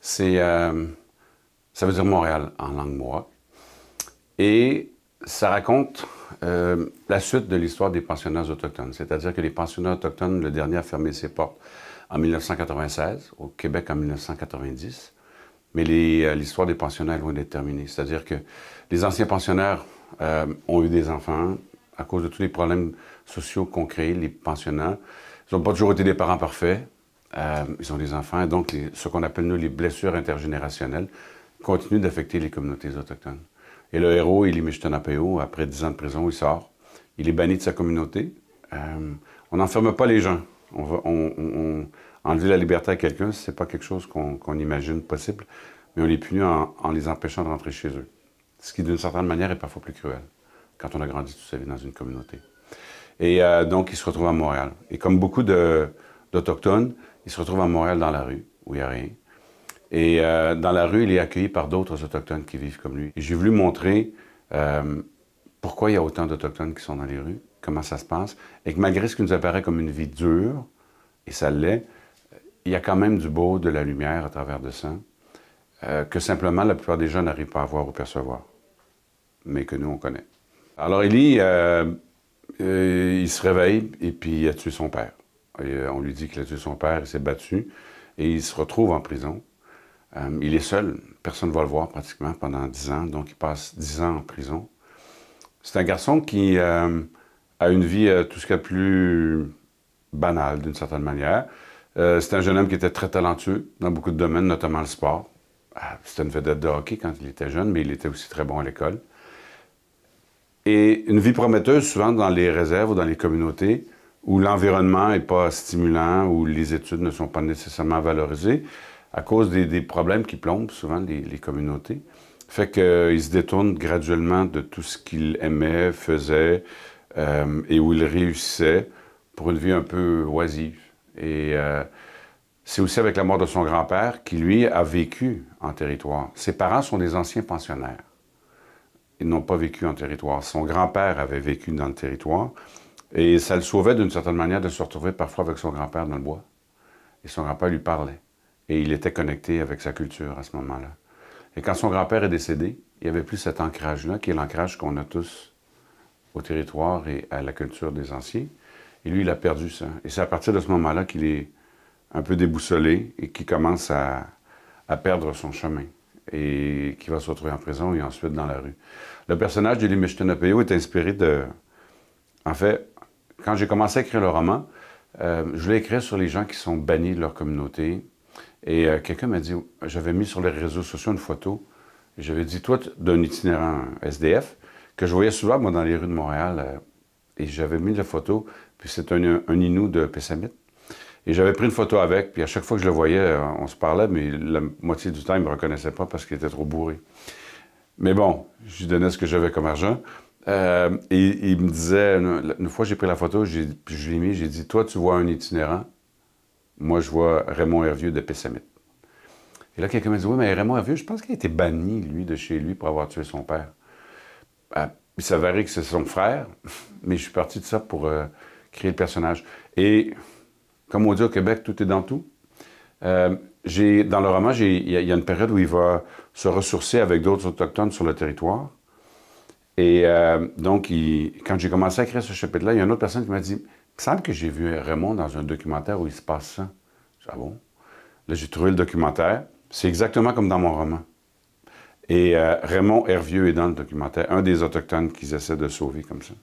c'est, euh, ça veut dire Montréal en langue mohawk. Et ça raconte euh, la suite de l'histoire des pensionnats autochtones. C'est-à-dire que les pensionnats autochtones, le dernier a fermé ses portes en 1996, au Québec en 1990. Mais euh, l'histoire des pensionnats est loin d'être terminée. C'est-à-dire que les anciens pensionnaires ont eu des enfants à cause de tous les problèmes sociaux qu'ont créés les pensionnats. Ils n'ont pas toujours été des parents parfaits. Euh, ils ont des enfants. donc, ce qu'on appelle, nous, les blessures intergénérationnelles continuent d'affecter les communautés autochtones. Et le héros, il est Michtenapéo. Après 10 ans de prison, il sort. Il est banni de sa communauté. Euh, on n'enferme pas les gens. On, enlever la liberté à quelqu'un, ce n'est pas quelque chose qu'on imagine possible, mais on les punit en, les empêchant de rentrer chez eux. Ce qui, d'une certaine manière, est parfois plus cruel quand on a grandi toute sa vie dans une communauté. Et euh, donc, il se retrouve à Montréal. Et comme beaucoup d'Autochtones, il se retrouve à Montréal dans la rue, où il n'y a rien. Et euh, dans la rue, il est accueilli par d'autres Autochtones qui vivent comme lui. j'ai voulu montrer euh, pourquoi il y a autant d'Autochtones qui sont dans les rues, comment ça se passe, et que malgré ce qui nous apparaît comme une vie dure, et ça l'est, il y a quand même du beau, de la lumière à travers de ça, euh, que simplement la plupart des gens n'arrivent pas à voir ou percevoir, mais que nous, on connaît. Alors, Élie, il se réveille et puis il a tué son père. Et euh, on lui dit qu'il a tué son père, il s'est battu et il se retrouve en prison. Euh, il est seul, personne ne va le voir pratiquement pendant dix ans, donc il passe dix ans en prison. C'est un garçon qui euh, a une vie tout ce qu'il y a de plus banal d'une certaine manière. c'est un jeune homme qui était très talentueux dans beaucoup de domaines, notamment le sport. C'était une vedette de hockey quand il était jeune, mais il était aussi très bon à l'école. Et une vie prometteuse, souvent dans les réserves ou dans les communautés, où l'environnement n'est pas stimulant, où les études ne sont pas nécessairement valorisées, à cause des, problèmes qui plombent souvent les, communautés. Fait qu'il euh, se détourne graduellement de tout ce qu'il aimait, faisait, euh, et où il réussissait pour une vie un peu oisive. Et euh, c'est aussi avec la mort de son grand-père qui, lui, a vécu en territoire. Ses parents sont des anciens pensionnaires. Ils n'ont pas vécu en territoire. Son grand-père avait vécu dans le territoire. Et ça le sauvait d'une certaine manière de se retrouver parfois avec son grand-père dans le bois. Et son grand-père lui parlait. Et il était connecté avec sa culture à ce moment-là. Et quand son grand-père est décédé, il n'y avait plus cet ancrage-là, qui est l'ancrage qu'on a tous au territoire et à la culture des anciens. Et lui, il a perdu ça. Et c'est à partir de ce moment-là qu'il est un peu déboussolé et qu'il commence à, à perdre son chemin et qui va se retrouver en prison et ensuite dans la rue. Le personnage de est inspiré de... En fait, quand j'ai commencé à écrire le roman, euh, je l'ai écrit sur les gens qui sont bannis de leur communauté. Et euh, quelqu'un m'a dit, j'avais mis sur les réseaux sociaux une photo, j'avais dit, toi, d'un itinérant SDF, que je voyais souvent, moi, dans les rues de Montréal, euh, et j'avais mis la photo, puis c'est un, Inou de Pessamit. Et j'avais pris une photo avec, puis à chaque fois que je le voyais, on se parlait, mais la moitié du temps, il ne me reconnaissait pas parce qu'il était trop bourré. Mais bon, je lui donnais ce que j'avais comme argent. Euh, et il me disait, une, fois j'ai pris la photo, je l'ai mis, j'ai dit, toi tu vois un itinérant, moi je vois Raymond Hervieux de Pessamit. Et là quelqu'un m'a dit, oui mais Raymond Hervieux, je pense qu'il a été banni, lui, de chez lui pour avoir tué son père. Ah, il s'avérait que c'est son frère, mais je suis parti de ça pour euh, créer le personnage. Et comme on dit au Québec, tout est dans tout. Euh, dans le roman, il y, a une période où il va se ressourcer avec d'autres autochtones sur le territoire. Et euh, donc, quand j'ai commencé à écrire ce chapitre-là, il y a une autre personne qui m'a dit Il me que j'ai vu Raymond dans un documentaire où il se passe ça. Ah bon Là, j'ai trouvé le documentaire. C'est exactement comme dans mon roman. Et euh, Raymond Hervieux est dans le documentaire, un des Autochtones qu'ils essaient de sauver comme ça.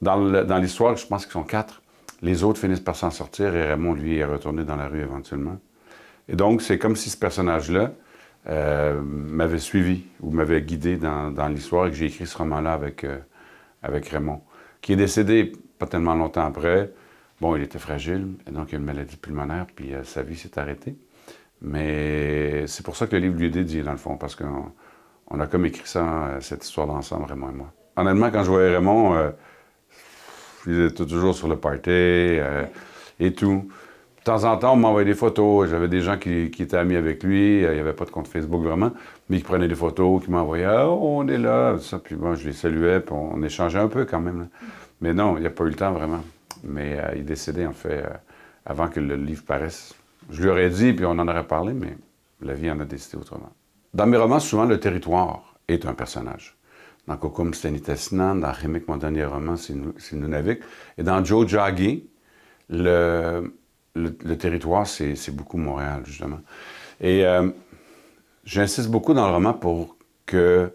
Dans l'histoire, je pense qu'ils sont quatre. Les autres finissent par s'en sortir et Raymond, lui, est retourné dans la rue éventuellement. Et donc, c'est comme si ce personnage-là, euh, m'avait suivi ou m'avait guidé dans, l'histoire et que j'ai écrit ce roman-là avec, euh, avec Raymond, qui est décédé pas tellement longtemps après. Bon, il était fragile, et donc il a une maladie pulmonaire, puis euh, sa vie s'est arrêtée. Mais c'est pour ça que le livre lui est dédié, dans le fond, parce qu'on on a comme écrit ça, cette histoire ensemble, Raymond et moi. Honnêtement, quand je voyais Raymond, il était toujours sur le party et tout de temps en temps, on m'envoyait des photos. J'avais des gens qui, étaient amis avec lui. Euh, il n'y avait pas de compte Facebook vraiment, mais il prenait des photos, qui m'envoyait. Ah, « oh, on est là, ça. Puis bon, je les saluais, puis on, échangeait un peu quand même. Mais non, il n'y a pas eu le temps vraiment. Mais euh, il est décédé, en fait, euh, avant que le livre paraisse. Je lui aurais dit, puis on en aurait parlé, mais la vie en a décidé autrement. Dans mes romans, souvent, le territoire est un personnage. Dans Kokum Stenitesnan », dans Rémic, mon dernier roman, c'est Nunavik. Et dans Joe Jaggi, le le, territoire, c'est beaucoup Montréal, justement. Et euh, j'insiste beaucoup dans le roman pour que.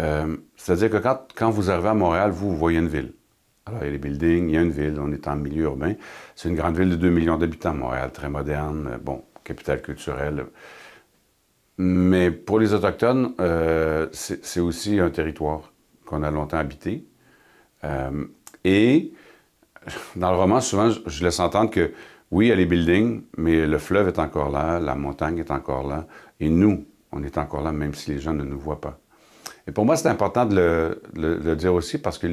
Euh, c'est-à-dire que quand, vous arrivez à Montréal, vous, voyez une ville. Alors, il y a les buildings, il y a une ville, on est en milieu urbain. C'est une grande ville de 2 millions d'habitants, Montréal, très moderne, euh, bon, capitale culturelle. Mais pour les Autochtones, c'est aussi un territoire qu'on a longtemps habité. et dans le roman, souvent, je laisse entendre que oui, il y a les buildings, mais le fleuve est encore là, la montagne est encore là, et nous, on est encore là, même si les gens ne nous voient pas. Et pour moi, c'est important de le, dire aussi parce que,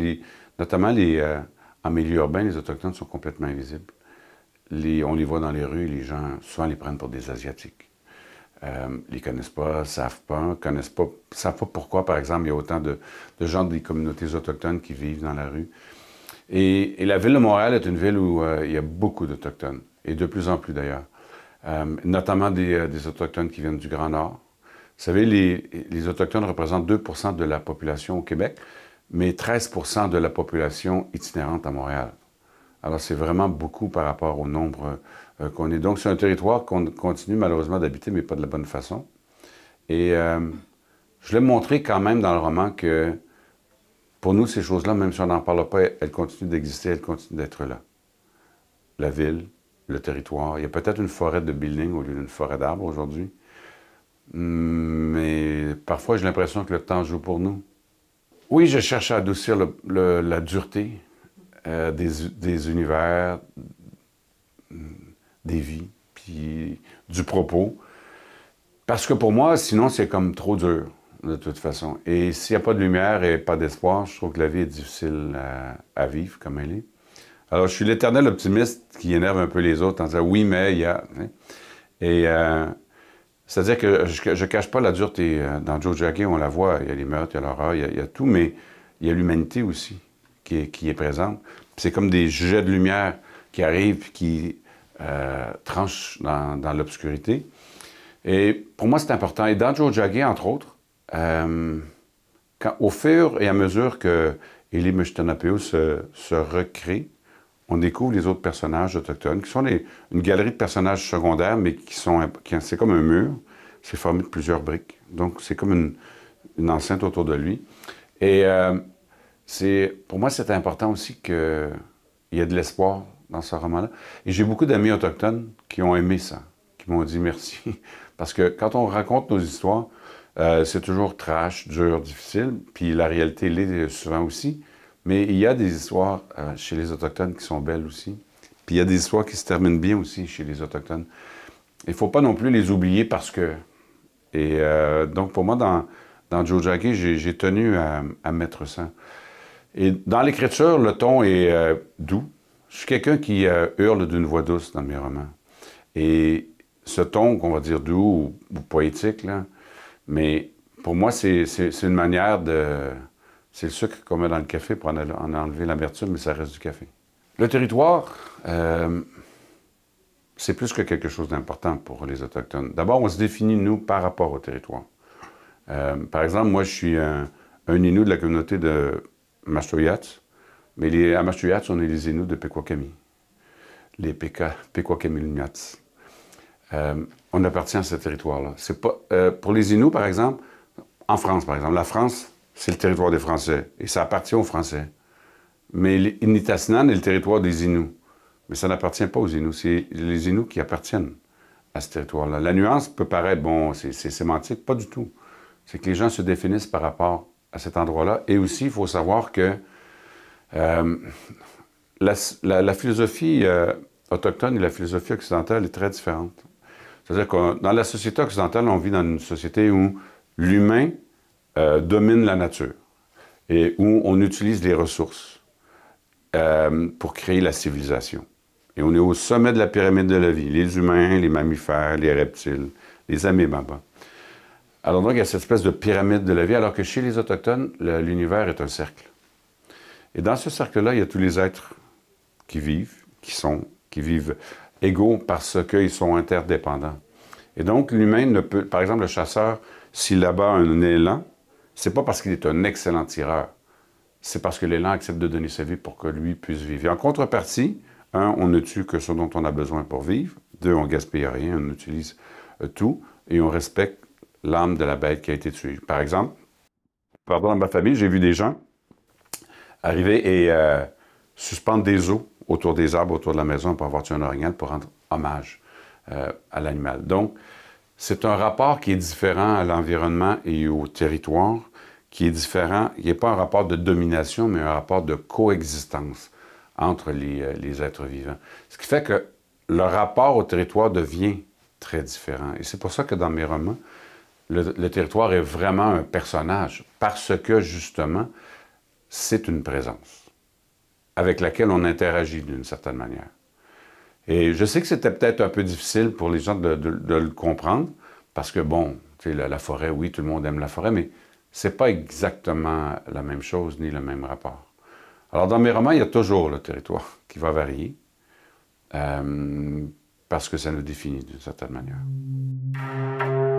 notamment les, euh, en milieu urbain, les Autochtones sont complètement invisibles. on les voit dans les rues, les gens souvent les prennent pour des Asiatiques. Ils euh, ne les connaissent pas, savent pas, connaissent pas, savent pas pourquoi, par exemple, il y a autant de, de gens des communautés autochtones qui vivent dans la rue. Et, la ville de Montréal est une ville où euh, il y a beaucoup d'Autochtones, et de plus en plus d'ailleurs, euh, notamment euh, des, Autochtones qui viennent du Grand Nord. Vous savez, les, Autochtones représentent 2 de la population au Québec, mais 13 de la population itinérante à Montréal. Alors c'est vraiment beaucoup par rapport au nombre qu'on est. Donc c'est un territoire qu'on continue malheureusement d'habiter, mais pas de la bonne façon. Et je l'ai montré quand même dans le roman que pour nous, ces choses-là, même si on n'en parle pas, elles continuent d'exister, elles continuent d'être là. La ville, le territoire, il y a peut-être une forêt de buildings au lieu d'une forêt d'arbres aujourd'hui, mais parfois j'ai l'impression que le temps joue pour nous. Oui, je cherche à adoucir la dureté euh, des, des univers, des vies, puis du propos, parce que pour moi, sinon c'est comme trop dur de toute façon. Et s'il n'y a pas de lumière et pas d'espoir, je trouve que la vie est difficile à, vivre comme elle est. Alors, je suis l'éternel optimiste qui énerve un peu les autres en disant oui, mais il y a. Et euh, c'est-à-dire que je ne cache pas la dureté. Euh, dans Joe Jaggi. on la voit. Il y a les meurtres, il y a l'horreur, il, y a tout, mais il y a l'humanité aussi qui est, présente. C'est comme des jets de lumière qui arrivent, qui euh, tranchent dans, l'obscurité. Et pour moi, c'est important. Et dans Joe Jaggi, entre autres, euh, quand, au fur et à mesure que Elie se, se, recrée, on découvre les autres personnages autochtones, qui sont les, une galerie de personnages secondaires, mais qui sont... Qui, c'est comme un mur, c'est formé de plusieurs briques. Donc, c'est comme une, une, enceinte autour de lui. Et euh, c'est, pour moi, c'est important aussi qu'il y ait de l'espoir dans ce roman-là. Et j'ai beaucoup d'amis autochtones qui ont aimé ça, qui m'ont dit merci. Parce que quand on raconte nos histoires, euh, c'est toujours trash, dur, difficile, puis la réalité l'est souvent aussi. Mais il y a des histoires euh, chez les Autochtones qui sont belles aussi. Puis il y a des histoires qui se terminent bien aussi chez les Autochtones. Il ne faut pas non plus les oublier parce que. Et euh, donc, pour moi, dans, dans Joe Jackie, j'ai tenu à, à, mettre ça. Et dans l'écriture, le ton est doux. Je suis quelqu'un qui hurle d'une voix douce dans mes romans. Et ce ton, qu'on va dire doux ou poétique, là, mais pour moi, c'est une manière de... C'est le sucre qu'on met dans le café pour en, enlever l'amertume, mais ça reste du café. Le territoire, euh, c'est plus que quelque chose d'important pour les Autochtones. D'abord, on se définit, nous, par rapport au territoire. Euh, par exemple, moi, je suis un, Innu de la communauté de Mastoyat, mais les, à on est les Innu de Pequakami, les Pekwakemi-Lumiats. Euh, on appartient à ce territoire-là. C'est pas, euh, pour les Inuits, par exemple, en France, par exemple, la France, c'est le territoire des Français et ça appartient aux Français. Mais l'Initasnan est le territoire des Inuits. Mais ça n'appartient pas aux Inuits. C'est les Inuits qui appartiennent à ce territoire-là. La nuance peut paraître, bon, c'est sémantique, pas du tout. C'est que les gens se définissent par rapport à cet endroit-là. Et aussi, il faut savoir que euh, la, philosophie autochtone et la philosophie occidentale est très différente. C'est-à-dire que dans la société occidentale, on vit dans une société où l'humain euh, domine la nature et où on utilise les ressources euh, pour créer la civilisation. Et on est au sommet de la pyramide de la vie, les humains, les mammifères, les reptiles, les amébabas. Alors donc, il y a cette espèce de pyramide de la vie, alors que chez les Autochtones, l'univers est un cercle. Et dans ce cercle-là, il y a tous les êtres qui vivent, qui sont, qui vivent égaux parce qu'ils sont interdépendants. Et donc, l'humain ne peut... Par exemple, le chasseur, s'il abat un élan, c'est pas parce qu'il est un excellent tireur. C'est parce que l'élan accepte de donner sa vie pour que lui puisse vivre. en contrepartie, un, on ne tue que ce dont on a besoin pour vivre. Deux, on gaspille rien, on utilise euh, tout et on respecte l'âme de la bête qui a été tuée. Par exemple, pardon, dans ma famille, j'ai vu des gens arriver et euh, suspendre des os autour des arbres, autour de la maison, pour avoir tué un orignal, pour rendre hommage euh, à l'animal. Donc, c'est un rapport qui est différent à l'environnement et au territoire, qui est différent, n'y a pas un rapport de domination, mais un rapport de coexistence entre euh, les, êtres vivants. Ce qui fait que le rapport au territoire devient très différent. Et c'est pour ça que dans mes romans, le, territoire est vraiment un personnage, parce que justement, c'est une présence avec laquelle on interagit d'une certaine manière. Et je sais que c'était peut-être un peu difficile pour les gens de, le comprendre, parce que bon, la, la forêt, oui, tout le monde aime la forêt, mais c'est pas exactement la même chose ni le même rapport. Alors dans mes romans, il y a toujours le territoire qui va varier, euh, parce que ça nous définit d'une certaine manière.